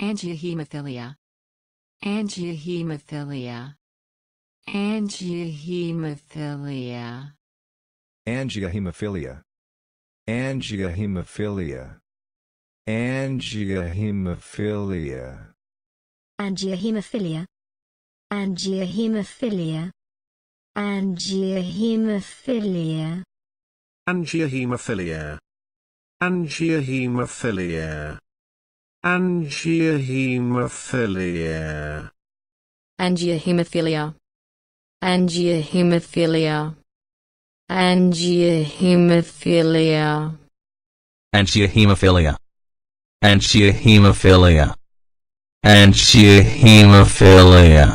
Angiohemophilia. Angiohemophilia. Angiohemophilia. Angiohemophilia. Angiohemophilia. Angiohemophilia. Angiohemophilia. Angiohemophilia. Angiohemophilia. Angiohemophilia. Angiohemophilia. Angiohemophilia. Angiohemophilia. Angiohemophilia. Angiohemophilia. Angiohemophilia. Angiohemophilia. Angiohemophilia.